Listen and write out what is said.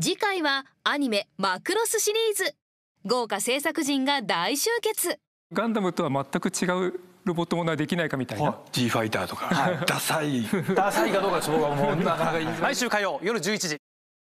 次回はアニメマクロスシリーズ豪華制作陣が大集結ガンダムとは全く違うロボットものはできないかみたいな G ファイターとか、はい、ダサいダサいかどうかそょはもうなかなか毎週火曜夜11時